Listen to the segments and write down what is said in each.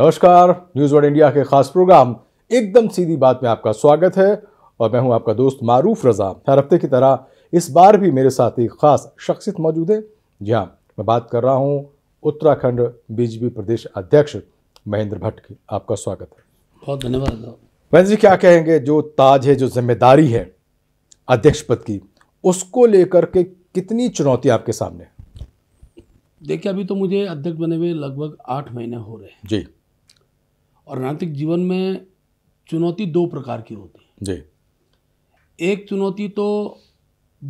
नमस्कार news one India के खास प्रोग्राम एकदम सीधी बात में आपका स्वागत है और मैं हूं आपका दोस्त मारूफ रजा हर हफ्ते की तरह इस बार भी मेरे साथ एक खास शख्सियत मौजूद है जी हाँ मैं बात कर रहा हूं उत्तराखंड बीजेपी प्रदेश अध्यक्ष महेंद्र भट्ट की आपका स्वागत है बहुत धन्यवाद महेंद्र जी क्या कहेंगे जो ताज है जो जिम्मेदारी है अध्यक्ष पद की उसको लेकर के कितनी चुनौती आपके सामने देखिए अभी तो मुझे अध्यक्ष बने हुए लगभग आठ महीने हो रहे हैं जी और नैतिक जीवन में चुनौती दो प्रकार की होती है जी एक चुनौती तो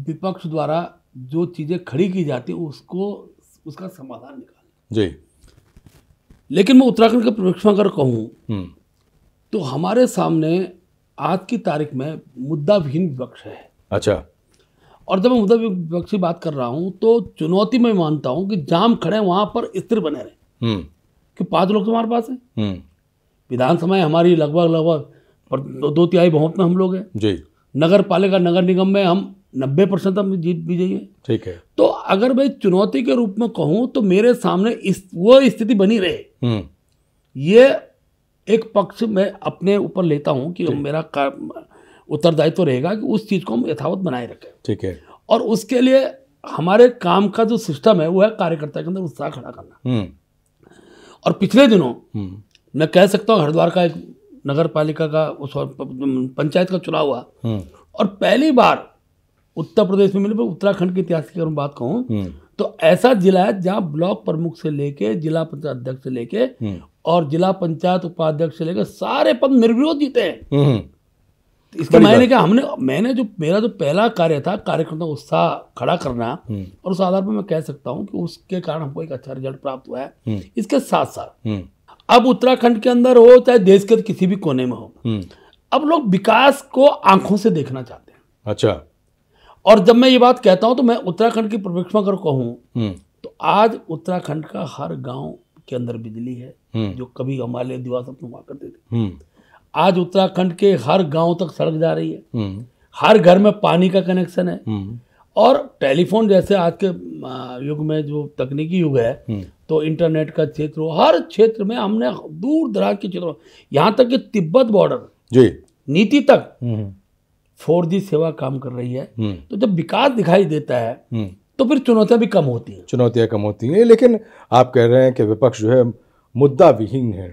विपक्ष द्वारा जो चीज़ें खड़ी की जाती है उसको उसका समाधान निकालना जी लेकिन मैं उत्तराखंड का में अगर कहूँ हम्म। तो हमारे सामने आज की तारीख में मुद्दा विहीन विपक्ष है अच्छा और जब मैं मुद्दा विपक्ष की बात कर रहा हूँ तो चुनौती मैं मानता हूँ कि जाम खड़े वहाँ पर स्थिर बने रहे हम्म। कि पांच लोग तुम्हारे पास है हम्म। विधानसभा हमारी लगभग लगभग दो तिहाई बहुमत में हम लोग हैं जी नगर पालिका नगर निगम में हम नब्बे परसेंट हम जीत भी जाइए ठीक है तो अगर मैं चुनौती के रूप में कहूँ तो मेरे सामने इस वो स्थिति बनी रहे हम्म। ये एक पक्ष मैं अपने ऊपर लेता हूँ कि मेरा उत्तरदायित्व तो रहेगा कि उस चीज़ को हम यथावत बनाए रखें ठीक है और उसके लिए हमारे काम का जो सिस्टम है वो है कार्यकर्ता के अंदर उत्साह खड़ा करना हम्म। और पिछले दिनों हम्म। मैं कह सकता हूँ हरिद्वार का एक नगर पालिका का उस पंचायत का चुनाव हुआ हम्म। और पहली बार उत्तर प्रदेश में मिले उत्तराखंड के इतिहास की अगर बात कहूँ हम्म। तो ऐसा जिला है जहाँ ब्लॉक प्रमुख से लेके जिला पंचायत अध्यक्ष से लेके हम्म। और जिला पंचायत उपाध्यक्ष से लेकर सारे पद निर्विरोध जीते हैं इसके मैंने क्या हमने मैंने जो मेरा जो पहला कार्य था कार्यकर्ता उत्साह खड़ा करना और उस आधार पर मैं कह सकता हूँ कि उसके कारण हमको एक अच्छा रिजल्ट प्राप्त हुआ है इसके साथ साथ अब उत्तराखंड के अंदर हो चाहे देश के किसी भी कोने में हो हम्म। अब लोग विकास को आंखों से देखना चाहते हैं अच्छा और जब मैं ये बात कहता हूं तो मैं उत्तराखंड की प्रवेक्षा कर कहूँ हम्म। तो आज उत्तराखंड का हर गांव के अंदर बिजली है हम्म। जो कभी हमारे दिवा हुआ करते थे आज उत्तराखंड के हर गांव तक सड़क जा रही है हर घर में पानी का कनेक्शन है और टेलीफोन जैसे आज के युग में जो तकनीकी युग है हम्म। तो इंटरनेट का क्षेत्र हर क्षेत्र में हमने दूर दराज के क्षेत्रों यहाँ तक कि तिब्बत बॉर्डर जी नीति तक हम्म। फोर जी सेवा काम कर रही है हम्म। तो जब विकास दिखाई देता है तो फिर चुनौतियां भी कम होती हैं चुनौतियां कम होती हैं लेकिन आप कह रहे हैं कि विपक्ष जो है मुद्दा विहीन है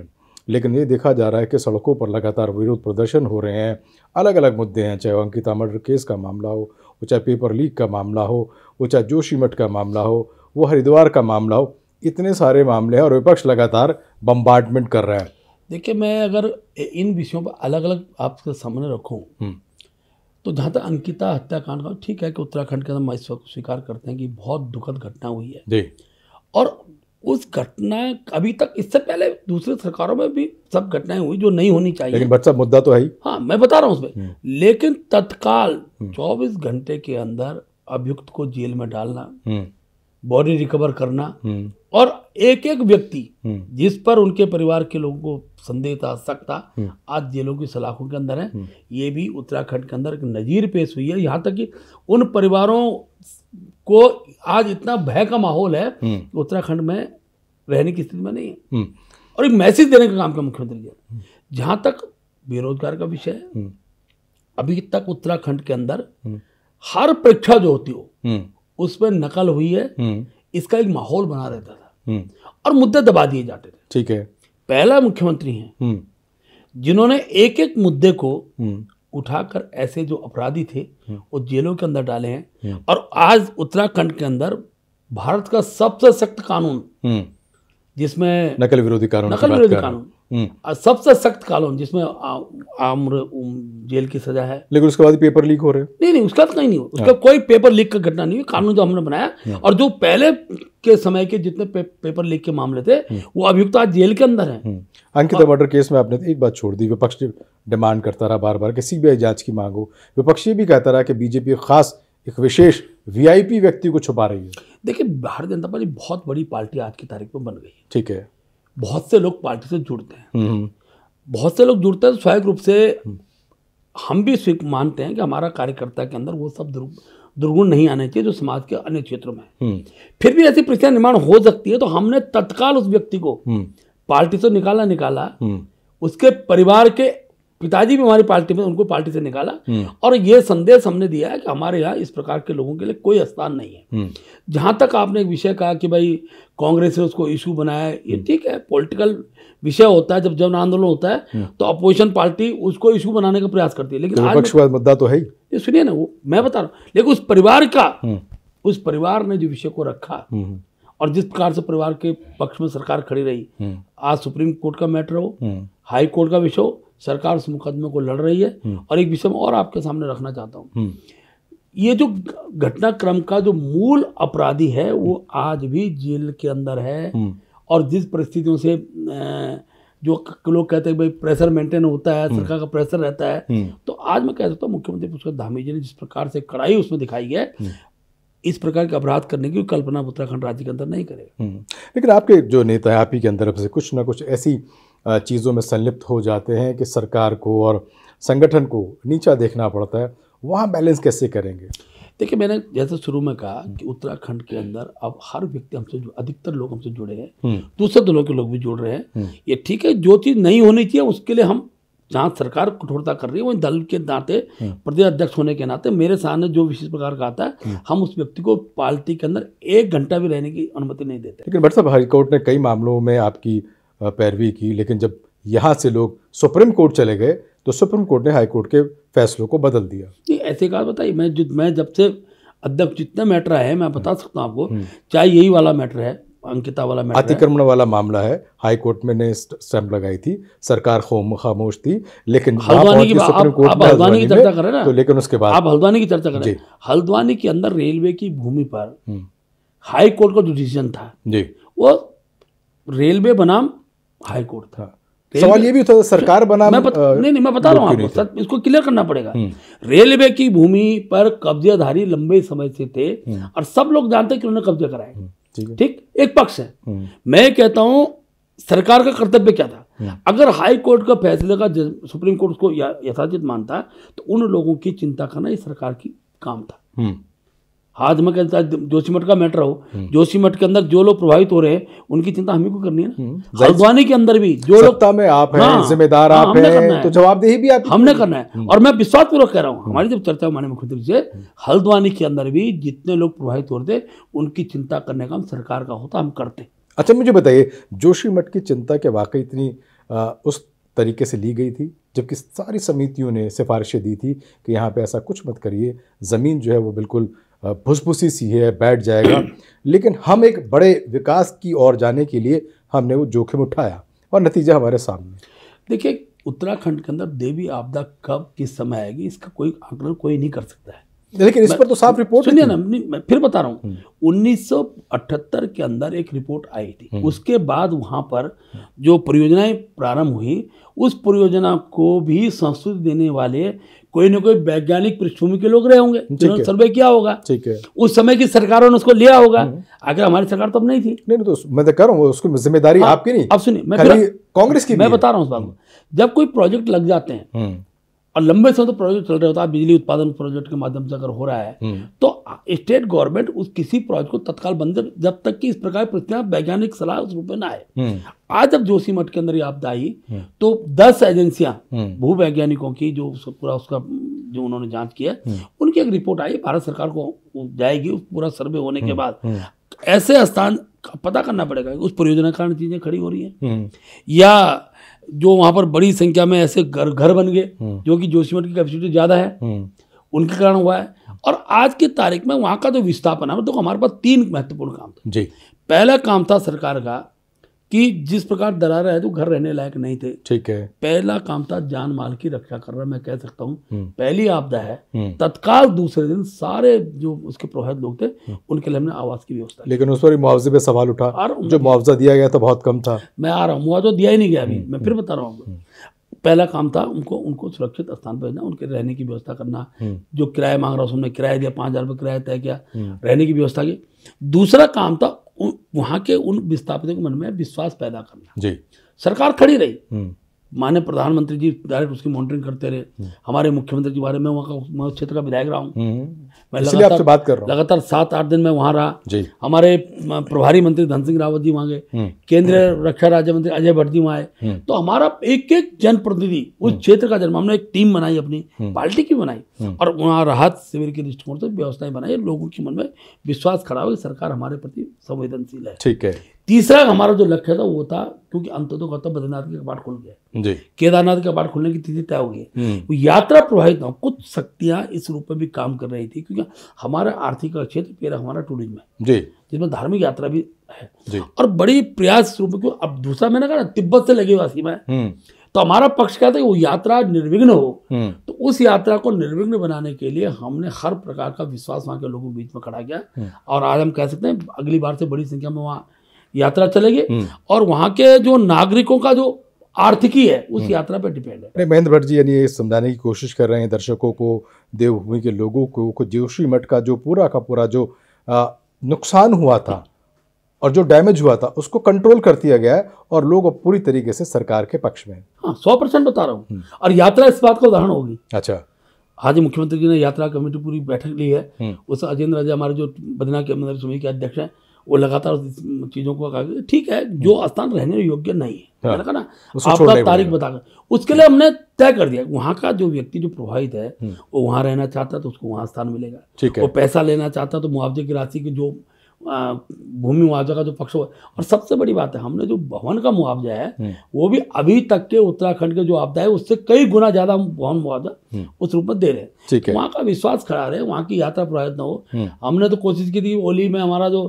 लेकिन ये देखा जा रहा है कि सड़कों पर लगातार विरोध प्रदर्शन हो रहे हैं अलग अलग मुद्दे हैं चाहे अंकिता मर्डर केस का मामला हो वो चाहे पेपर लीक का मामला हो वो चाहे जोशीमठ का मामला हो वो हरिद्वार का मामला हो इतने सारे मामले हैं और विपक्ष लगातार बम्बार्टमेंट कर रहा है देखिए मैं अगर इन विषयों पर अलग अलग आपके सामने रखूँ हम्म। तो जहाँ तक अंकिता हत्याकांड का ठीक है कि उत्तराखंड के अंदर हम इस वक्त स्वीकार करते हैं कि बहुत दुखद घटना हुई है जी और उस घटना अभी तक इससे पहले दूसरी सरकारों में भी सब घटनाएं हुई जो नहीं होनी चाहिए लेकिन बच्चा मुद्दा तो है ही हाँ मैं बता रहा हूँ उसमें हम्म। लेकिन तत्काल 24 हम्म। घंटे के अंदर अभियुक्त को जेल में डालना हम्म। बॉडी रिकवर करना और एक एक व्यक्ति जिस पर उनके परिवार के लोगों को संदेह था शक था आज जेलों की सलाखों के अंदर है ये भी उत्तराखंड के अंदर एक नज़ीर पेश हुई है यहाँ तक कि उन परिवारों को आज इतना भय का माहौल है उत्तराखंड में रहने की स्थिति में नहीं है हम्म। और एक मैसेज देने का काम किया मुख्यमंत्री जी जहां तक बेरोजगार का विषय है हम्म। अभी तक उत्तराखंड के अंदर हम्म। हर परीक्षा जो होती हो उसमें नकल हुई है इसका एक माहौल बना रहता था और मुद्दे दबा दिए जाते थे ठीक है पहला मुख्यमंत्री है जिन्होंने एक एक मुद्दे को उठाकर ऐसे जो अपराधी थे वो जेलों के अंदर डाले हैं और आज उत्तराखंड के अंदर भारत का सबसे सख्त कानून जिसमें नकल विरोधी कानून नकल विरोधी कानून हम्म। सबसे सख्त कानून जिसमें आम्र जेल की सजा है लेकिन उसके बाद पेपर लीक हो रहे हैं नहीं नहीं उसका तो कहीं नहीं हो हाँ। उसका कोई पेपर लीक का घटना नहीं हुई कानून जो हमने बनाया हाँ। और जो पहले के समय के जितने पे, पेपर लीक के मामले थे हाँ। वो अभियुक्त आज जेल के अंदर है अंकित मर्डर केस में आपने तो एक बात छोड़ दी विपक्ष डिमांड करता रहा बार बार कि सीबीआई जांच की मांग हो विपक्ष ये भी कहता रहा कि बीजेपी खास एक विशेष वीआईपी व्यक्ति को छुपा रही है देखिए भारतीय जनता पार्टी बहुत बड़ी पार्टी आज की तारीख में बन गई ठीक है बहुत से लोग पार्टी से जुड़ते हैं हम्म, हम्म। बहुत से लोग जुड़ते हैं तो स्वाभाविक रूप से हम्म। हम भी स्वीक मानते हैं कि हमारा कार्यकर्ता के अंदर वो सब दुर्गुण नहीं आने चाहिए जो समाज के अन्य क्षेत्रों में फिर भी ऐसी परिस्थिति निर्माण हो सकती है तो हमने तत्काल उस व्यक्ति को पार्टी से निकाला निकाला उसके परिवार के पिताजी भी हमारी पार्टी में उनको पार्टी से निकाला हम्म। और ये संदेश हमने दिया है कि हमारे यहाँ इस प्रकार के लोगों के लिए कोई स्थान नहीं है हम्म। जहाँ तक आपने एक विषय कहा कि भाई कांग्रेस ने उसको इशू बनाया ये हम्म। ठीक है पॉलिटिकल विषय होता है जब जन आंदोलन होता है तो अपोजिशन पार्टी उसको इशू बनाने का प्रयास करती है लेकिन आज मुद्दा तो है ही सुनिए ना वो मैं बता रहा हूँ लेकिन उस परिवार का उस परिवार ने जो विषय को रखा और जिस प्रकार से परिवार के पक्ष में सरकार खड़ी रही आज सुप्रीम कोर्ट का मैटर हो हाई कोर्ट का विषय हो सरकार उस मुकदमे को लड़ रही है हम्म। और एक विषय और आपके सामने रखना चाहता हूँ हम्म। ये जो घटनाक्रम का जो मूल अपराधी है वो आज भी जेल के अंदर है हम्म। और जिस परिस्थितियों से जो लोग कहते हैं भाई प्रेशर मेंटेन होता है सरकार का प्रेशर रहता है तो आज मैं कह सकता हूँ मुख्यमंत्री पुष्कर धामी जी ने जिस प्रकार से कड़ाई उसमें दिखाई है इस प्रकार के अपराध करने की कल्पना उत्तराखंड राज्य के अंदर नहीं करेगा लेकिन आपके जो नेता है आप ही के अंदर से कुछ ना कुछ ऐसी चीज़ों में संलिप्त हो जाते हैं कि सरकार को और संगठन को नीचा देखना पड़ता है वहाँ बैलेंस कैसे करेंगे देखिए मैंने जैसे शुरू में कहा कि उत्तराखंड के अंदर अब हर व्यक्ति हमसे अधिकतर लोग हमसे जुड़े हैं हम्म। दूसरे दलों के लोग भी जुड़ रहे हैं हम्म। ये ठीक है जो चीज़ नहीं होनी चाहिए उसके लिए हम जहाँ सरकार कठोरता कर रही है वही दल के नाते हम्म। प्रदेश अध्यक्ष होने के नाते मेरे सामने जो विशेष प्रकार का आता है हम उस व्यक्ति को पार्टी के अंदर एक घंटा भी रहने की अनुमति नहीं देते लेकिन भट्ट साहब हाईकोर्ट ने कई मामलों में आपकी पैरवी की लेकिन जब यहाँ से लोग सुप्रीम कोर्ट चले गए तो सुप्रीम कोर्ट ने हाई कोर्ट के फैसलों को बदल दिया ऐसे कहा बताइए मैं जो मैं जब से अध्यक्ष जितने मैटर आए हैं मैं बता हम्म। सकता हूँ आपको हम्म। चाहे यही वाला मैटर है अंकिता वाला मैटर अतिक्रमण वाला मामला है हाई कोर्ट में ने स्टैंप लगाई थी सरकार खामोश थी लेकिन हल्द्वानी की सुप्रीम कोर्ट आप हल्द्वानी की चर्चा करें ना तो लेकिन उसके बाद आप हल्द्वानी की चर्चा कर रहे हैं हल्द्वानी के अंदर रेलवे की भूमि पर हम्म। हाई कोर्ट का जो डिसीजन था जी वो रेलवे बनाम हाई कोर्ट था सवाल ये भी था सरकार बना मैं बता, आ, नहीं नहीं मैं बता रहा हूँ आपको इसको क्लियर करना पड़ेगा हम्म। रेलवे की भूमि पर कब्जेधारी लंबे समय से थे हम्म। और सब लोग जानते कि उन्होंने कब्जा कराए हम्म, ठीक एक पक्ष है मैं कहता हूँ सरकार का कर्तव्य क्या था अगर हाई कोर्ट का फैसले का सुप्रीम कोर्ट उसको यथाचित मानता तो उन लोगों की चिंता करना ये सरकार की काम था हाथ में कहता जोशीमठ का मैटर हो हम्म। जोशीमठ के अंदर जो लोग प्रभावित हो रहे हैं उनकी चिंता हमें को करनी है ना हल्द्वानी हम्म। के अंदर भी जो लोग में आप हैं हाँ, जिम्मेदार हाँ, आप हैं तो जवाबदेही भी आप हमने करना है हम्म। और मैं विश्वास पूर्वक कह रहा हूँ हमारी जब चर्चा माने मुख्यमंत्री से हल्द्वानी के अंदर भी जितने लोग प्रभावित हो रहे थे उनकी चिंता करने का हम सरकार का होता हम करते अच्छा मुझे बताइए जोशी मठ की चिंता के वाकई इतनी उस तरीके से ली गई थी जबकि सारी समितियों ने सिफारिशें दी थी कि यहाँ पे ऐसा कुछ मत करिए ज़मीन जो है वो बिल्कुल फुसफुसी सी है बैठ जाएगा लेकिन हम एक बड़े विकास की ओर जाने के लिए हमने वो जोखिम उठाया और नतीजा हमारे सामने देखिए उत्तराखंड के अंदर देवी आपदा कब किस समय आएगी इसका कोई आंकलन कोई नहीं कर सकता है लेकिन इस पर तो साफ रिपोर्ट सुनिए ना मैं फिर बता रहा हूँ 1978 हम्म। के अंदर एक रिपोर्ट आई थी हम्म। उसके बाद वहाँ पर हम्म। जो परियोजनाएं प्रारंभ हुई उस परियोजना को भी संस्तुति देने वाले कोई ना कोई वैज्ञानिक पृष्ठभूमि के लोग रहे होंगे जिन्होंने सर्वे किया होगा ठीक है उस समय की सरकारों ने उसको लिया होगा आखिर हमारी सरकार तो अब नहीं थी नहीं तो मैं तो कह रहा हूँ उसकी जिम्मेदारी आपकी नहीं अब सुनिए मैं कांग्रेस की मैं बता रहा हूँ उस बात को जब कोई प्रोजेक्ट लग जाते हैं और लंबे समय तो प्रोजेक्ट चल रहे होता है बिजली उत्पादन प्रोजेक्ट के माध्यम से अगर हो रहा है हम्म। तो स्टेट गवर्नमेंट उस किसी प्रोजेक्ट को तत्काल बंद जब तक कि इस प्रकार प्रतियां वैज्ञानिक सलाह उस रूप में ना आए हम्म। आज जब जोशी मठ के अंदर ये आपदा आई हम्म। तो दस एजेंसियां भू वैज्ञानिकों की जो पूरा उसका जो उन्होंने जांच किया उनकी एक रिपोर्ट आई भारत सरकार को जाएगी पूरा सर्वे होने के बाद ऐसे स्थान पता करना पड़ेगा उस परियोजना कारण चीजें खड़ी हो रही है या जो वहां पर बड़ी संख्या में ऐसे घर घर बन गए हम्म। जो कि जोशीमठ की कैपेसिटी ज़्यादा है हम्म। उनके कारण हुआ है और आज की तारीख में वहां का जो विस्थापन है तो हमारे पास तीन महत्वपूर्ण काम था जी पहला काम था सरकार का कि जिस प्रकार दरार है तो घर रहने लायक नहीं थे ठीक है पहला काम था जान माल की रक्षा कर रहा मैं कह सकता हूँ हम्म। पहली आपदा है हम्म। तत्काल दूसरे दिन सारे जो उसके प्रोहित लोग थे हम्म। उनके लिए हमने आवास की व्यवस्था लेकिन उस पर मुआवजे पे सवाल उठा जो मुआवजा दिया गया था बहुत कम था मैं आ रहा हूँ मुआवजा दिया ही नहीं गया अभी मैं फिर बता रहा हूँ पहला काम था उनको उनको सुरक्षित स्थान पर भेजना उनके रहने की व्यवस्था करना जो किराया मांग रहा उसने किराया दिया पाँच हज़ार रुपये किराया तय किया रहने की व्यवस्था की दूसरा काम था वहाँ के उन विस्थापितों के मन में विश्वास पैदा करना जी सरकार खड़ी रही हम्म। माननीय प्रधानमंत्री जी डायरेक्ट उसकी मॉनिटरिंग करते रहे हम्म। हमारे मुख्यमंत्री के बारे में वहाँ का मैं क्षेत्र का विधायक रहा हूँ हम्म। मैं लगातार बात कर रहा हूँ लगातार सात आठ दिन मैं वहाँ रहा हमारे प्रभारी मंत्री धन सिंह रावत जी वहाँ गए हम्म। केंद्रीय रक्षा राज्य मंत्री अजय भट्ट जी वहाँ आए तो हमारा एक एक जनप्रतिनिधि उस क्षेत्र का जन्म हमने एक टीम बनाई अपनी पार्टी की बनाई और वहाँ राहत शिविर के दृष्टिकोण से व्यवस्थाएं बनाई लोगों के मन में विश्वास खड़ा हो कि सरकार हमारे प्रति संवेदनशील है ठीक है तीसरा हमारा जो लक्ष्य था वो था क्योंकि अंत तो कहता बद्रीनाथ के कपाट खुल गया केदारनाथ के कपाट खुलने की तिथि तय हो गई हम्म। वो यात्रा प्रभावित ना कुछ शक्तियां इस रूप में भी काम कर रही थी क्योंकि हमारा आर्थिक क्षेत्र फिर हमारा टूरिज्म जिसमें धार्मिक यात्रा भी है और बड़ी प्रयास रूप में क्यों अब दूसरा मैंने कहा ना तिब्बत से लगी हुआ सीमा तो हमारा पक्ष क्या था कि वो यात्रा निर्विघ्न हो हम्म। तो उस यात्रा को निर्विघ्न बनाने के लिए हमने हर प्रकार का विश्वास वहाँ के लोगों के बीच में खड़ा किया हम्म। और आज हम कह सकते हैं अगली बार से बड़ी संख्या में वहाँ यात्रा चलेगी हम्म। और वहाँ के जो नागरिकों का जो आर्थिकी है उस हम्म। यात्रा पर डिपेंड है महेंद्र भट्ट जी यानी ये समझाने की कोशिश कर रहे हैं दर्शकों को देवभूमि के लोगों को, को जोशी मठ का जो पूरा का पूरा जो नुकसान हुआ था और जो डैमेज हुआ था उसको कंट्रोल कर दिया गया है और लोग अब पूरी तरीके से सरकार के पक्ष में हाँ सौ परसेंट बता रहा हूँ हम्म। और यात्रा इस बात का उदाहरण होगी अच्छा आज मुख्यमंत्री जी ने यात्रा कमेटी पूरी बैठक ली है उस अजेंद्र राजा हमारे जो बदना के मंदिर समिति के अध्यक्ष हैं वो लगातार चीज़ों को कहा ठीक है जो हम्म। स्थान रहने योग्य नहीं है हाँ। ना आपका तारीख बताकर उसके लिए हमने तय कर दिया वहाँ का जो व्यक्ति जो प्रभावित है हम्म। वो वहाँ रहना चाहता तो उसको वहाँ स्थान मिलेगा वो पैसा लेना चाहता है तो मुआवजे की राशि की जो भूमि मुआवजा का जो पक्ष हुआ और सबसे बड़ी बात है हमने जो भवन का मुआवजा है हम्म। वो भी अभी तक के उत्तराखंड के जो आपदा है उससे कई गुना ज्यादा हम भवन मुआवजा उस रूप में दे रहे हैं वहाँ का विश्वास खड़ा रहे वहाँ की यात्रा प्रभावित ना हो हमने तो कोशिश की थी ओली में हमारा जो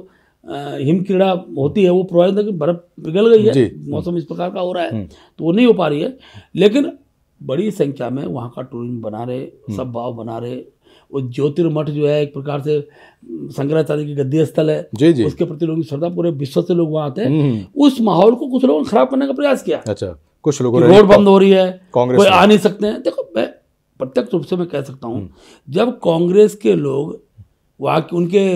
क्रीड़ा होती है वो प्रोवाइड लेकिन बर्फ पिघल गई है मौसम इस प्रकार का हो रहा है हम्म। तो वो नहीं हो पा रही है लेकिन बड़ी संख्या में वहाँ का टूरिज्म बना रहे हम्म। सब भाव बना रहे वो ज्योतिर्मठ जो है एक प्रकार से शंकराचार्य की गद्दी स्थल है जी जी। उसके प्रति लोगों की श्रद्धा पूरे विश्व से लोग वहाँ आते हैं हम्म। उस माहौल को कुछ लोगों ने खराब करने का प्रयास किया अच्छा कुछ लोगों रोड बंद हो रही है कोई आ नहीं सकते हैं देखो मैं प्रत्यक्ष रूप से मैं कह सकता हूँ जब कांग्रेस के लोग वहाँ के उनके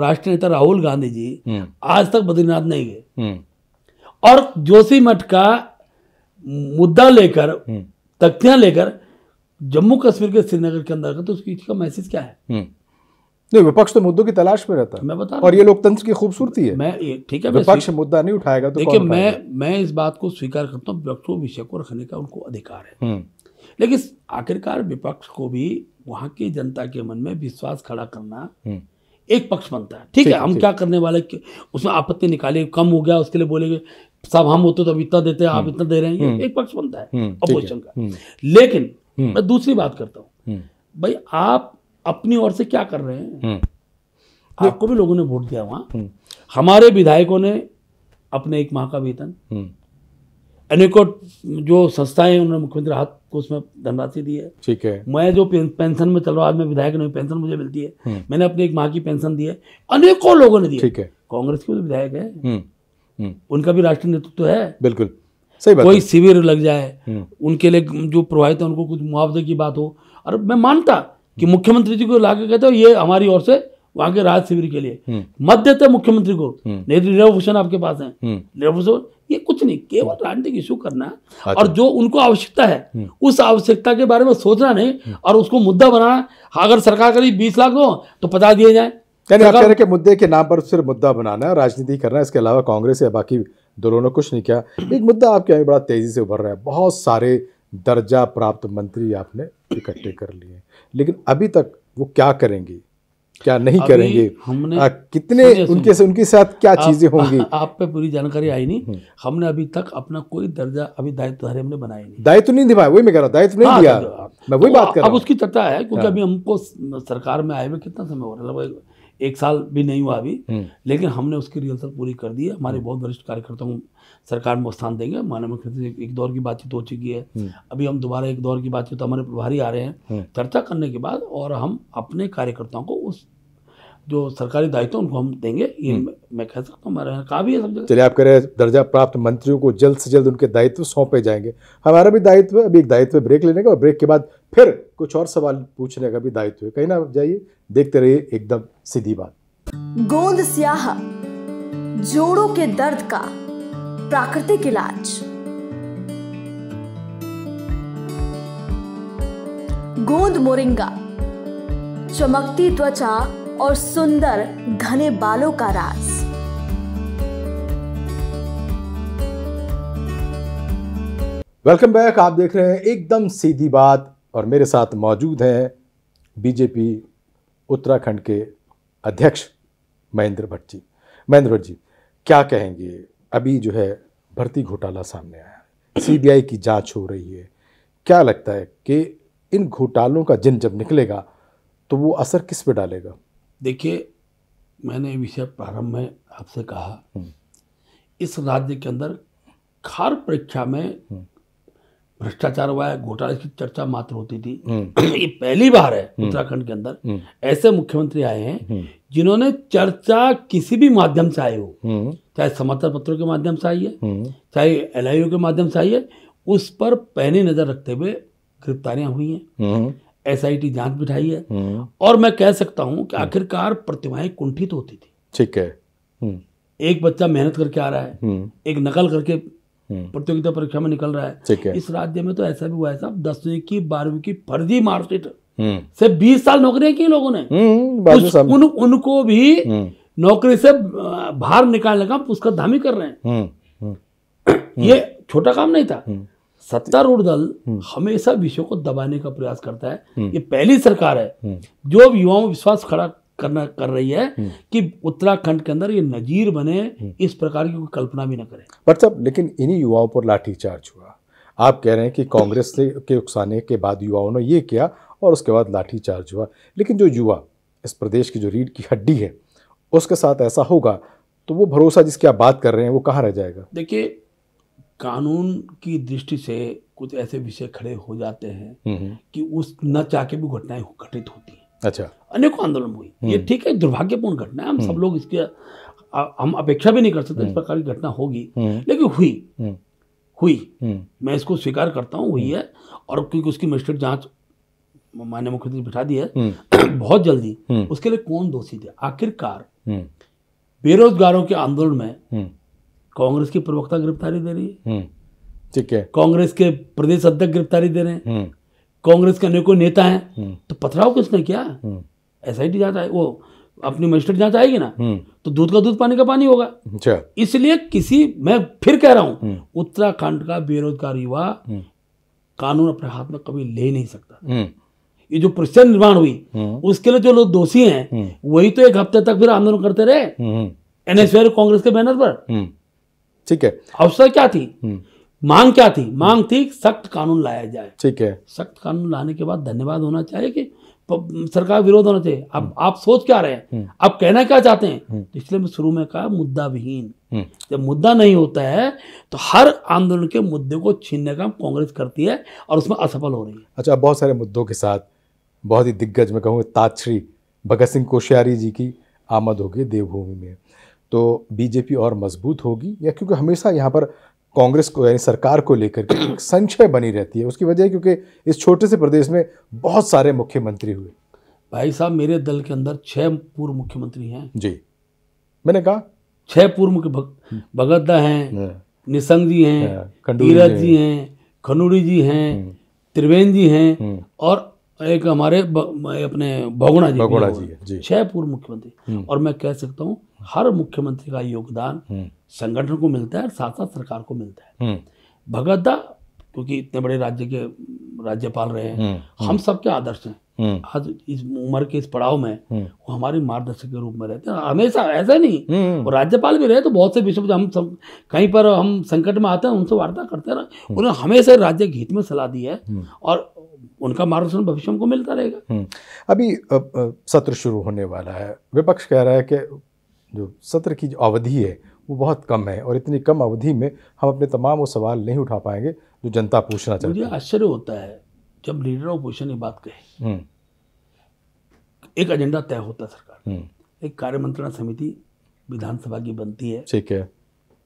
राष्ट्रीय नेता राहुल गांधी जी हम्म। आज तक बद्रीनाथ नहीं गए हम्म। और जोशी मठ का मुद्दा लेकर हम्म। तख्तियाँ लेकर जम्मू कश्मीर के श्रीनगर के अंदर तो उसकी का मैसेज क्या है नहीं विपक्ष तो मुद्दों की तलाश में रहता है मैं बता और ये लोकतंत्र की खूबसूरती है मैं ठीक है विपक्ष मुद्दा नहीं उठाएगा तो देखिए मैं मैं इस बात को स्वीकार करता हूँ विपक्ष को विषय को रखने का उनको अधिकार है लेकिन आखिरकार विपक्ष को भी वहां की जनता के मन में विश्वास खड़ा करना हम्म। एक पक्ष बनता है ठीक है हम क्या करने वाले उसमें आपत्ति निकाली कम हो गया उसके लिए बोलेंगे साहब हम होते तो इतना देते हैं आप हम्म। इतना दे रहे हैं हम्म। एक पक्ष बनता है अपोजिशन का लेकिन मैं दूसरी बात करता हूं भाई आप अपनी ओर से क्या कर रहे हैं आपको भी लोगों ने वोट दिया वहां हमारे विधायकों ने अपने एक माह का वेतन अनेकों जो संस्थाएं उन्होंने मुख्यमंत्री राहत को उसमें धनराशि दी है ठीक है मैं जो पेंशन में चल रहा आज मैं विधायक नहीं पेंशन मुझे मिलती है हम्म। मैंने अपने एक माँ की पेंशन दी है अनेकों लोगों ने दी ठीक है कांग्रेस के विधायक है हम्म, हम्म। उनका भी राष्ट्रीय नेतृत्व है बिल्कुल सही बात कोई शिविर लग जाए उनके लिए जो प्रभावित है उनको कुछ मुआवजे की बात हो और मैं मानता कि मुख्यमंत्री जी को लाके कहते हो ये हमारी ओर से वहां के राहत शिविर के लिए मत हम्म। देते मुख्यमंत्री को हम्म। नहीं रिजर्वेशन आपके पास है हम्म। रिजर्वेशन ये कुछ नहीं केवल राजनीतिक इश्यू करना अच्छा। और जो उनको आवश्यकता है उस आवश्यकता के बारे में सोचना नहीं और उसको मुद्दा बनाना अगर सरकार करीब बीस लाख दो तो पता दिए जाए यानी आप कह रहे कि मुद्दे के नाम पर सिर्फ मुद्दा बनाना है राजनीति करना है इसके अलावा कांग्रेस या बाकी दोनों ने कुछ नहीं किया एक मुद्दा आपके यहाँ बड़ा तेज़ी से उभर रहा है बहुत सारे दर्जा प्राप्त मंत्री आपने इकट्ठे कर लिए लेकिन अभी तक वो क्या करेंगी क्या नहीं करेंगे हमने आ, कितने उनके से उनके साथ क्या चीज़ें होंगी आप पे पूरी जानकारी आई नहीं हम्म। हमने अभी तक अपना कोई दर्जा अभी दायित्व हरे हमने बनाया नहीं दायित्व नहीं दिखाया वही मैं कह रहा हूँ दायित्व नहीं हाँ, दिया मैं वही तो बात कर रहा हूँ अब उसकी चर्चा है क्योंकि हाँ। अभी हमको सरकार में आए हुए कितना समय हो रहा है एक साल भी नहीं हुआ अभी हम्म। लेकिन हमने उसकी रिहर्सल पूरी कर दी है हमारे बहुत वरिष्ठ कार्यकर्ताओं सरकार में स्थान देंगे माननीय मुख्यमंत्री एक दौर की बातचीत हो चुकी है हम्म। अभी हम दोबारा एक दौर की बातचीत तो हमारे प्रभारी आ रहे हैं हम्म। चर्चा करने के बाद और हम अपने कार्यकर्ताओं को उस जो सरकारी दायित्व उनको हम देंगे ये मैं कह सकता हूँ हमारे यहाँ काफी है सब चलिए आप कह रहे हैं दर्जा प्राप्त मंत्रियों को जल्द से जल्द उनके दायित्व सौंपे जाएंगे हमारा भी दायित्व है अभी एक दायित्व ब्रेक लेने का और ब्रेक के बाद फिर कुछ और सवाल पूछने का भी दायित्व है कहीं ना जाइए देखते रहिए एकदम सीधी बात गोंद स्याह जोड़ों के दर्द का प्राकृतिक इलाज गोंद मोरिंगा चमकती त्वचा और सुंदर घने बालों का राज वेलकम बैक आप देख रहे हैं एकदम सीधी बात और मेरे साथ मौजूद हैं बीजेपी उत्तराखंड के अध्यक्ष महेंद्र भट्ट जी महेंद्र भट्ट जी क्या कहेंगे अभी जो है भर्ती घोटाला सामने आया सीबीआई की जांच हो रही है क्या लगता है कि इन घोटालों का जिन जब निकलेगा तो वो असर किस पे डालेगा देखिए मैंने विषय प्रारंभ में आपसे कहा हम्म। इस राज्य के अंदर खार परीक्षा में हम्म। भ्रष्टाचार हुआ है घोटाले की चर्चा मात्र होती थी हम्म। ये पहली बार है हम्म। उत्तराखंड के अंदर हम्म। ऐसे मुख्यमंत्री आए हैं जिन्होंने चर्चा किसी भी माध्यम से आई हो चाहे समाचार पत्रों के माध्यम से आई है चाहे एल के माध्यम से आई है उस पर पहनी नजर रखते हुए गिरफ्तारियां हुई हैं एस आई टी जांच बिठाई है और मैं कह सकता हूं कि आखिरकार प्रतिभाएं कुंठित होती थी ठीक है एक बच्चा मेहनत करके आ रहा है एक नकल करके हम्म। प्रतियोगिता परीक्षा में निकल रहा है इस राज्य में तो ऐसा भी हुआ है साहब दसवीं की बारहवीं की फर्जी मार्कशीट हम्म। से बीस साल नौकरियां की लोगों ने हम्म, तो उन, उनको भी नौकरी से बाहर निकालने का उसका धामी कर रहे हैं ये छोटा काम नहीं था सत्तारूढ़ दल हमेशा विषय को दबाने का प्रयास करता है ये पहली सरकार है जो युवाओं में विश्वास खड़ा करना कर रही है हम्म। कि उत्तराखंड के अंदर ये नजीर बने हम्म। इस प्रकार की कोई कल्पना भी ना करें बट सब लेकिन इन्हीं युवाओं पर लाठीचार्ज हुआ आप कह रहे हैं कि कांग्रेस के उकसाने के बाद युवाओं ने ये किया और उसके बाद लाठीचार्ज हुआ लेकिन जो युवा इस प्रदेश की जो रीढ़ की हड्डी है उसके साथ ऐसा होगा तो वो भरोसा जिसकी आप बात कर रहे हैं वो कहाँ रह जाएगा देखिए कानून की दृष्टि से कुछ ऐसे विषय खड़े हो जाते हैं हम्म, कि उस न चाह के भी घटनाएं घटित होती अच्छा अनेकों आंदोलन हुई ये हम्म। ठीक है दुर्भाग्यपूर्ण घटना है हम सब हम्म। लोग इसके हम अपेक्षा भी नहीं कर सकते इस हम्म। प्रकार की घटना होगी लेकिन हुई हुई मैं इसको स्वीकार करता हूँ हुई है और क्योंकि उसकी मजिस्ट्रेट जांच मान्य मुख्यमंत्री बिठा दी है बहुत जल्दी उसके लिए कौन दोषी थे आखिरकार बेरोजगारों के आंदोलन में कांग्रेस की प्रवक्ता गिरफ्तारी दे रही है ठीक है कांग्रेस के प्रदेश अध्यक्ष गिरफ्तारी दे रहे हैं कांग्रेस के अनेकों नेता हैं हम्म। तो पथराव किसने किया एस हम्म। आई टी जाता है वो अपनी मजिस्ट्रेट जांच आएगी ना हम्म। तो दूध का दूध पानी का पानी होगा अच्छा। इसलिए किसी मैं फिर कह रहा हूं उत्तराखंड का बेरोजगार युवा कानून अपने हाथ में कभी ले नहीं सकता ये जो परिस्थिति निर्माण हुई उसके लिए जो लोग दोषी हैं वही तो एक हफ्ते तक फिर आंदोलन करते रहे एनएसआर कांग्रेस के बैनर पर ठीक है अवसर क्या थी मांग क्या थी मांग थी सख्त कानून लाया जाए ठीक है सख्त कानून लाने के बाद धन्यवाद होना चाहिए कि सरकार विरोध होना चाहिए अब हम्म। आप सोच क्या रहे हैं हम्म। आप कहना क्या चाहते हैं हम्म। तो इसलिए मैं शुरू में कहा मुद्दा विहीन जब मुद्दा नहीं होता है तो हर आंदोलन के मुद्दे को छीनने का कांग्रेस करती है और उसमें असफल हो रही है अच्छा बहुत सारे मुद्दों के साथ बहुत ही दिग्गज मैं कहूँगा ताजश्री भगत सिंह कोश्यारी जी की आमद होगी देवभूमि में तो बीजेपी और मजबूत होगी या क्योंकि हमेशा यहाँ पर कांग्रेस को यानी सरकार को लेकर के एक संशय बनी रहती है उसकी वजह क्योंकि इस छोटे से प्रदेश में बहुत सारे मुख्यमंत्री हुए भाई साहब मेरे दल के अंदर छह पूर्व मुख्यमंत्री हैं जी मैंने कहा छह पूर्व मुख्य भगत दा हैं हाँ। निशंग जी हैं धीरज हाँ, जी हैं खनुड़ी जी हैं हम्म। त्रिवेंद्र जी हैं हम्म। और एक हमारे अपने भगोड़ा जी भगोड़ा जी, छह पूर्व मुख्यमंत्री हम्म। और मैं कह सकता हूँ हर मुख्यमंत्री का योगदान हम्म। संगठन को मिलता है और साथ साथ सरकार को मिलता है हम्म। भगत दा क्योंकि इतने बड़े राज्य के राज्यपाल रहे हैं हम सबके आदर्श हैं आज इस उम्र के इस पड़ाव में वो हमारे मार्गदर्शक के रूप में रहते हैं हमेशा ऐसा नहीं और राज्यपाल भी रहे तो बहुत से विषय हम सब कहीं पर हम संकट में आते हैं उनसे वार्ता करते हैं उन्होंने हमेशा राज्य के हित में सलाह दी है और उनका मार्गदर्शन भविष्य को मिलता रहेगा हम्म। अभी सत्र शुरू होने वाला है विपक्ष कह रहा है कि जो सत्र की जो अवधि है वो बहुत कम है और इतनी कम अवधि में हम अपने तमाम वो सवाल नहीं उठा पाएंगे जो जनता पूछना चाहती है मुझे आश्चर्य होता है जब लीडर ऑपोजिशन ये बात कहे हम्म। एक एजेंडा तय होता है सरकार हम्म। एक कार्य मंत्रणा समिति विधानसभा की बनती है ठीक है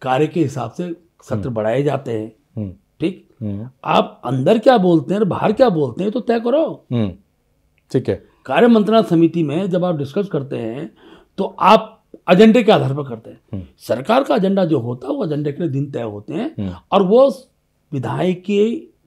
कार्य के हिसाब से सत्र बढ़ाए जाते हैं ठीक हम्म। आप अंदर क्या बोलते हैं और बाहर क्या बोलते हैं तो तय करो हम्म। ठीक है कार्य मंत्रणा समिति में जब आप डिस्कस करते हैं तो आप एजेंडे के आधार पर करते हैं हम्म। सरकार का एजेंडा जो होता है वो एजेंडे के दिन तय होते हैं और वो विधायक के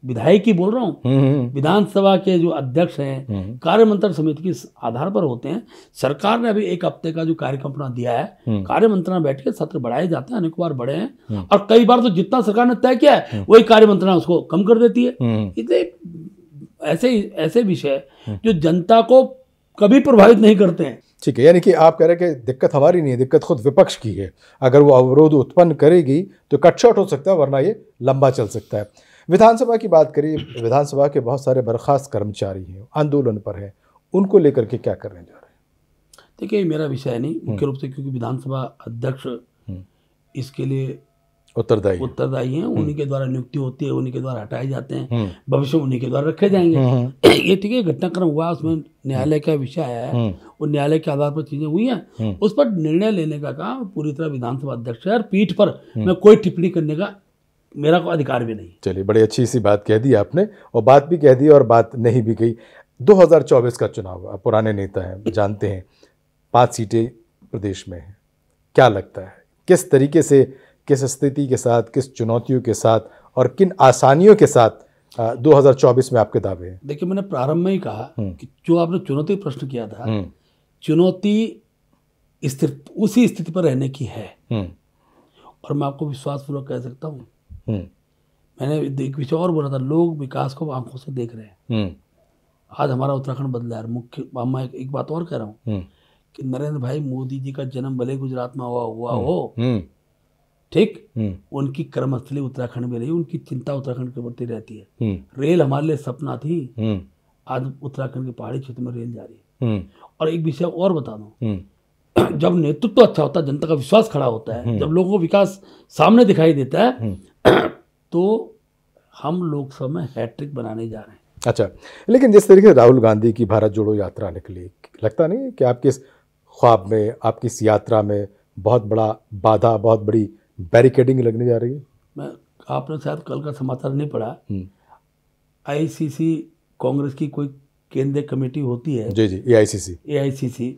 विधायक की बोल रहा हूँ हम्म, हम्म। विधानसभा के जो अध्यक्ष हैं हम्म। कार्य मंत्रालय समिति के आधार पर होते हैं सरकार ने अभी एक हफ्ते का जो कार्यक्रम अपना दिया है कार्य मंत्रालय बैठ के सत्र बढ़ाए जाते हैं अनेक बार बढ़े हैं और कई बार तो जितना सरकार ने तय किया है वही कार्य मंत्रालय उसको कम कर देती है ऐसे ऐसे विषय जो जनता को कभी प्रभावित नहीं करते हैं ठीक है यानी कि आप कह रहे हैं कि दिक्कत हमारी नहीं है दिक्कत खुद विपक्ष की है अगर वो अवरोध उत्पन्न करेगी तो कट शॉट हो सकता है वरना ये लंबा चल सकता है विधानसभा की बात करिए विधानसभा के बहुत सारे बर्खास्त कर्मचारी हैं आंदोलन पर हैं उनको लेकर के क्या करने जा रहे हैं देखिए मेरा विषय नहीं हम्म। मुख्य रूप से क्योंकि विधानसभा अध्यक्ष हम्म। इसके लिए उत्तरदायी उत्तरदायी हैं हम्म। उन्हीं के द्वारा नियुक्ति होती है उन्हीं के द्वारा हटाए जाते हैं भविष्य उन्हीं के द्वारा रखे जाएंगे ये ठीक है घटनाक्रम हुआ उसमें न्यायालय का विषय आया है और न्यायालय के आधार पर चीजें हुई हैं उस पर निर्णय लेने का काम पूरी तरह विधानसभा अध्यक्ष है और पीठ पर मैं कोई टिप्पणी करने का मेरा कोई अधिकार भी नहीं चलिए बड़ी अच्छी सी बात कह दी आपने और बात भी कह दी और बात नहीं भी कही 2024 का चुनाव आप पुराने नेता हैं जानते हैं पांच सीटें प्रदेश में हैं क्या लगता है किस तरीके से किस स्थिति के साथ किस चुनौतियों के साथ और किन आसानियों के साथ आ, 2024 में आपके दावे हैं देखिए मैंने प्रारंभ में ही कहा हम्म। कि जो आपने चुनौती प्रश्न किया था हम्म। चुनौती स्थिति उसी स्थिति पर रहने की है हम्म। और मैं आपको विश्वासपूर्वक कह सकता हूँ हम्म। मैंने कुछ और बोला था लोग विकास को आंखों से देख रहे हैं हम्म। आज हमारा उत्तराखंड बदला है मुख्य मैं एक, बात और कह रहा हूँ हम्म। कि नरेंद्र भाई मोदी जी का जन्म भले गुजरात में हुआ हुआ हो ठीक उनकी कर्मस्थली उत्तराखंड में रही उनकी चिंता उत्तराखंड के प्रति रहती है रेल हमारे लिए सपना थी आज उत्तराखंड के पहाड़ी क्षेत्र में रेल जा रही है और एक विषय और बता दूं जब नेतृत्व तो अच्छा होता है जनता का विश्वास खड़ा होता है जब लोगों को विकास सामने दिखाई देता है तो हम लोकसभा में हैट्रिक बनाने जा रहे हैं अच्छा लेकिन जिस तरीके से राहुल गांधी की भारत जोड़ो यात्रा निकली लगता नहीं कि आपके इस ख्वाब में आपकी इस यात्रा में बहुत बड़ा बाधा बहुत बड़ी बैरिकेडिंग लगने जा रही है मैं आपने शायद कल का समाचार नहीं पढ़ा आईसीसी हम्म। कांग्रेस की कोई केंद्रीय कमेटी होती है जी जी ए आई सी सी ए आई सी सी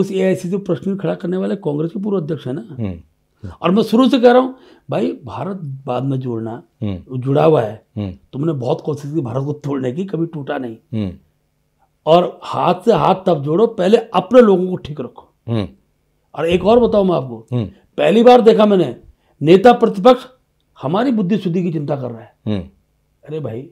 उस ए आई सी सी प्रश्न खड़ा करने वाले कांग्रेस के पूर्व अध्यक्ष है ना हम्म। और मैं शुरू से कह रहा हूँ भाई भारत बाद में जुड़ना हम्म। जुड़ा हुआ है हम्म। तुमने बहुत कोशिश की भारत को तोड़ने की कभी टूटा नहीं हम्म। और हाथ से हाथ तब जोड़ो पहले अपने लोगों को ठीक रखो और एक और बताओ मैं आपको पहली बार देखा मैंने नेता प्रतिपक्ष हमारी बुद्धि शुद्धि की चिंता कर रहा है अरे भाई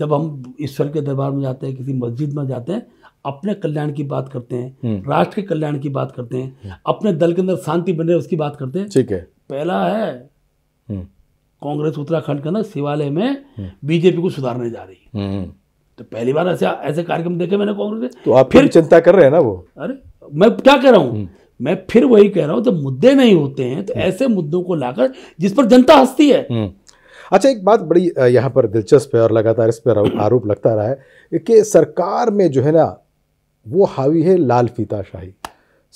जब हम ईश्वर के दरबार में जाते हैं किसी मस्जिद में जाते हैं अपने कल्याण की बात करते हैं हम्म। राष्ट्र के कल्याण की बात करते हैं हम्म। अपने दल के अंदर शांति बने उसकी बात करते हैं ठीक है पहला है हम्म। कांग्रेस उत्तराखंड के अंदर शिवालय में बीजेपी को सुधारने जा रही है तो पहली बार ऐसे ऐसे कार्यक्रम देखे मैंने कांग्रेस तो आप फिर चिंता कर रहे हैं ना वो अरे मैं क्या कह रहा हूँ मैं फिर वही कह रहा हूँ जब मुद्दे नहीं होते हैं तो ऐसे मुद्दों को लाकर जिस पर जनता हंसती है अच्छा एक बात बड़ी यहाँ पर दिलचस्प है और लगातार इस पर आरोप लगता रहा है कि सरकार में जो है ना वो हावी है लाल फीताशाही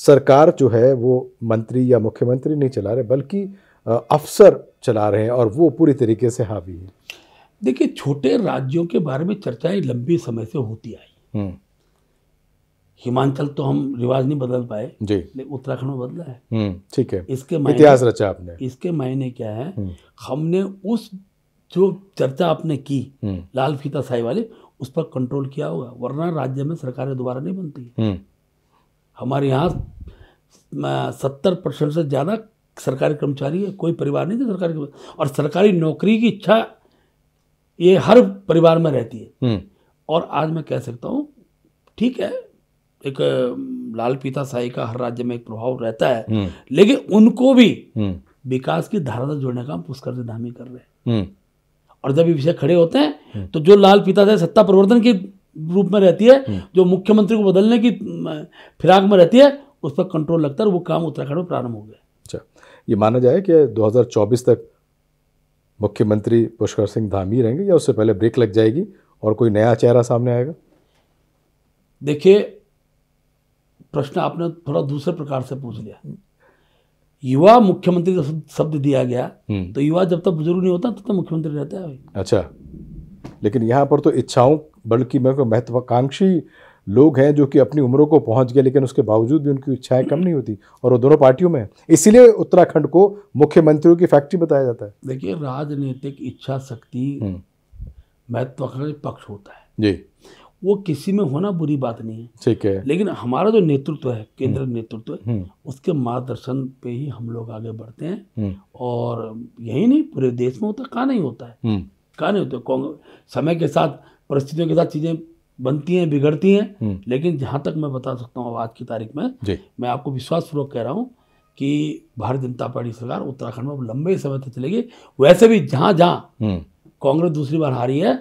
सरकार जो है वो मंत्री या मुख्यमंत्री नहीं चला रहे बल्कि अफसर चला रहे हैं और वो पूरी तरीके से हावी है देखिए छोटे राज्यों के बारे में चर्चाएं लंबे समय से होती आई हम्म। हिमाचल तो हम रिवाज नहीं बदल पाए जी उत्तराखंड में बदला है हम्म, ठीक है इसके इतिहास रचा आपने इसके मायने क्या है हम्म। हमने उस जो चर्चा आपने की लाल फीता साई वाले उस पर कंट्रोल किया होगा वरना राज्य में सरकारें दोबारा नहीं बनती हम्म। हमारे यहाँ सत्तर परसेंट से ज़्यादा सरकारी कर्मचारी है कोई परिवार नहीं थे सरकारी और सरकारी नौकरी की इच्छा ये हर परिवार में रहती है हम्म। और आज मैं कह सकता हूँ ठीक है एक लाल पीता साई का हर राज्य में एक प्रभाव रहता है हम्म। लेकिन उनको भी विकास की धारा से जोड़ने का पुष्कर से धामी कर रहे हैं और जब विषय खड़े होते हैं हम्म। तो जो लाल पिता है सत्ता प्रवर्धन के रूप में रहती है हम्म। जो मुख्यमंत्री को बदलने की फिराक में रहती है उस पर कंट्रोल लगता है वो काम उत्तराखंड में प्रारंभ हो गया अच्छा ये माना जाए कि 2024 तक मुख्यमंत्री पुष्कर सिंह धामी रहेंगे या उससे पहले ब्रेक लग जाएगी और कोई नया चेहरा सामने आएगा देखिए प्रश्न आपने थोड़ा दूसरे प्रकार से पूछ लिया युवा मुख्यमंत्री का शब्द दिया गया हम्म। तो युवा जब तक बुजुर्ग नहीं होता तब तो तक तो मुख्यमंत्री रहता है अच्छा लेकिन यहाँ पर तो इच्छाओं बल्कि मेरे को महत्वाकांक्षी लोग हैं जो कि अपनी उम्रों को पहुंच गए लेकिन उसके बावजूद भी उनकी इच्छाएं कम नहीं होती और वो दोनों पार्टियों में इसीलिए उत्तराखंड को मुख्यमंत्रियों की फैक्ट्री बताया जाता है देखिए राजनीतिक इच्छा शक्ति हम्म। महत्वाकांक्षी पक्ष होता है जी वो किसी में होना बुरी बात नहीं है ठीक है लेकिन हमारा जो नेतृत्व है केंद्र हम्म। नेतृत्व है हम्म। उसके मार्गदर्शन पे ही हम लोग आगे बढ़ते हैं हम्म। और यही नहीं पूरे देश में होता कहाँ नहीं होता है कहाँ नहीं होता समय के साथ परिस्थितियों के साथ चीज़ें बनती हैं बिगड़ती हैं लेकिन जहाँ तक मैं बता सकता हूँ आज की तारीख में मैं आपको विश्वासपूर्वक कह रहा हूँ कि भारतीय जनता पार्टी सरकार उत्तराखंड में लंबे समय तक चलेगी वैसे भी जहाँ जहाँ कांग्रेस दूसरी बार हारी है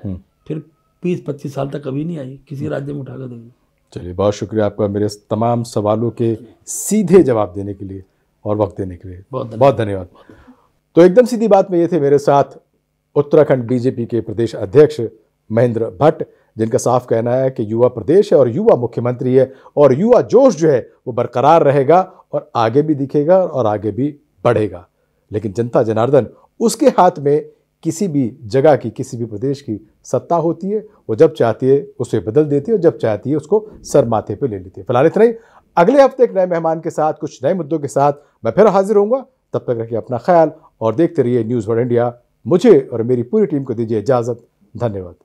फिर बीस पच्चीस साल तक कभी नहीं आई किसी राज्य में उठाकर देंगे चलिए बहुत शुक्रिया आपका मेरे तमाम सवालों के सीधे जवाब देने के लिए और वक्त देने के लिए बहुत धन्यवाद तो एकदम सीधी बात में ये थे मेरे साथ उत्तराखंड बीजेपी के प्रदेश अध्यक्ष महेंद्र भट्ट जिनका साफ कहना है कि युवा प्रदेश है और युवा मुख्यमंत्री है और युवा जोश जो है वो बरकरार रहेगा और आगे भी दिखेगा और आगे भी बढ़ेगा लेकिन जनता जनार्दन उसके हाथ में किसी भी जगह की किसी भी प्रदेश की सत्ता होती है वो जब चाहती है उसे बदल देती है और जब चाहती है उसको सर माथे पर ले लेती है फिलहाल इतना ही अगले हफ्ते एक नए मेहमान के साथ कुछ नए मुद्दों के साथ मैं फिर हाजिर होऊंगा तब तक रखिए अपना ख्याल और देखते रहिए न्यूज़ वर्ल्ड इंडिया मुझे और मेरी पूरी टीम को दीजिए इजाज़त धन्यवाद